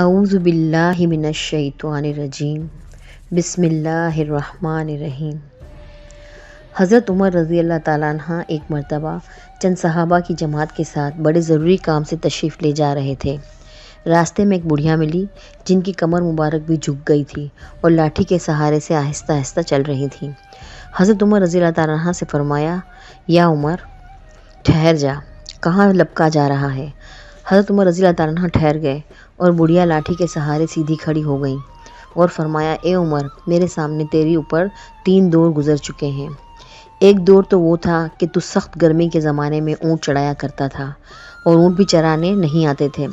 अऊज़बिल्लिमिनशैतरजीम बसमीम हज़रत उमर रज़ी अल्लाह तह एक मरतबा चंद सहाबा की जमात के साथ बड़े ज़रूरी काम से तशरीफ़ ले जा रहे थे रास्ते में एक बुढ़िया मिली जिनकी कमर मुबारक भी झुक गई थी और लाठी के सहारे से आहिस्ता आहिस्ता चल रही थी हज़रत उमर रज़ी अल्लाह से फ़रमाया या उमर ठहर जा कहाँ लपका जा रहा है हज़रत उमर रज़ी तारा ठहर गए और बुढ़िया लाठी के सहारे सीधी खड़ी हो गई और फरमाया ए उमर मेरे सामने तेरी ऊपर तीन दौर गुजर चुके हैं एक दौर तो वो था कि तू सख्त गर्मी के ज़माने में ऊँट चढ़ाया करता था और ऊँट भी चराने नहीं आते थे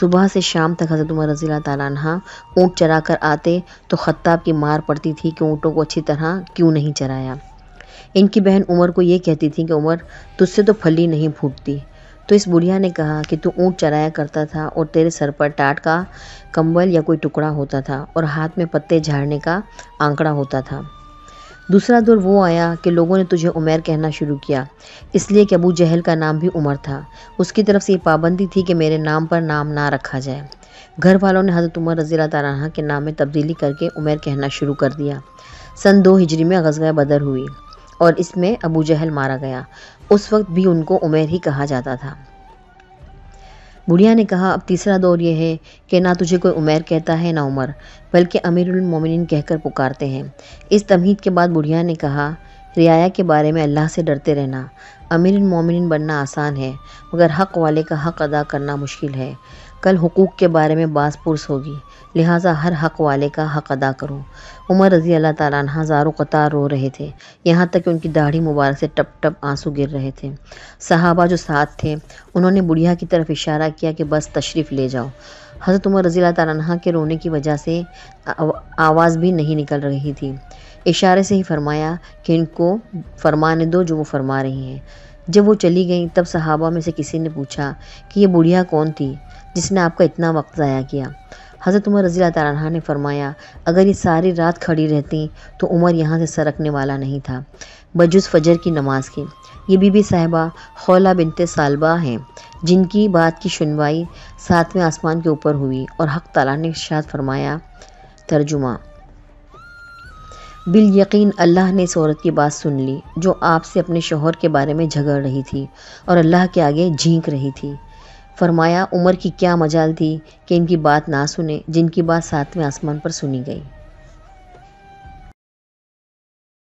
सुबह से शाम तक हज़रत उमर रज़ी तारा ऊँट चरा कर आते तो ख़त्ताब की मार पड़ती थी कि ऊँटों को अच्छी तरह क्यों नहीं चराया इनकी बहन उमर को ये कहती थी कि उमर तुझसे तो फली नहीं फूटती तो इस बुढ़िया ने कहा कि तू ऊँट चराया करता था और तेरे सर पर टाट का कंबल या कोई टुकड़ा होता था और हाथ में पत्ते झाड़ने का आंकड़ा होता था दूसरा दौर वो आया कि लोगों ने तुझे उमेर कहना शुरू किया इसलिए कि अबू जहल का नाम भी उमर था उसकी तरफ से ये पाबंदी थी कि मेरे नाम पर नाम ना रखा जाए घर वालों ने हज़रत उमर रज़ी तारा के नाम में तब्दीली करके उमर कहना शुरू कर दिया सन दो हिजरी में गजवा बदर हुई और इसमें अबू जहल मारा गया उस वक्त भी उनको उमेर ही कहा जाता था बुढ़िया ने कहा अब तीसरा दौर यह है कि ना तुझे कोई उमेर कहता है ना उमर बल्कि अमीरमिन कहकर पुकारते हैं इस तमहीद के बाद बुढ़िया ने कहा रियाया के बारे में अल्लाह से डरते रहना अमीर मोमिन बनना आसान है मगर हक वाले का हक अदा करना मुश्किल है कल हकूक़ के बारे में बास पुरस होगी लिहाजा हर हक वाले का हक अदा करो उमर रज़ी अल्लाह तारा हजारों कतार रो रहे थे यहाँ तक कि उनकी दाढ़ी मुबारक से टप टप आंसू गिर रहे थे सहाबा जो साथ थे उन्होंने बुढ़िया की तरफ इशारा किया कि बस तशरीफ़ ले जाओ हज़रत उमर रज़ी तारा के रोने की वजह से आवाज़ भी नहीं निकल रही थी इशारे से ही फरमाया कि इनको फरमाने दो जो वो फरमा रही हैं जब वो चली गई तब सहाबा में से किसी ने पूछा कि ये बुढ़िया कौन थी जिसने आपका इतना वक्त ज़ाया किया हज़रत उमर रज़ी तारा ने फरमाया अगर ये सारी रात खड़ी रहती तो उमर यहाँ से सरकने वाला नहीं था बजुस फजर की नमाज की ये बीबी साहबा खौला बिनते सालबा हैं जिनकी बात की सुनवाई सातवें आसमान के ऊपर हुई और हक तला ने शाद फरमाया तर्जुमा बिल यकीन अल्लाह ने इस औरत की बात सुन ली जो आपसे अपने शोहर के बारे में झगड़ रही थी और अल्लाह के आगे झींक रही थी फरमाया उमर की क्या मजाल थी कि इनकी बात ना सुने जिनकी बात सातवें आसमान पर सुनी गई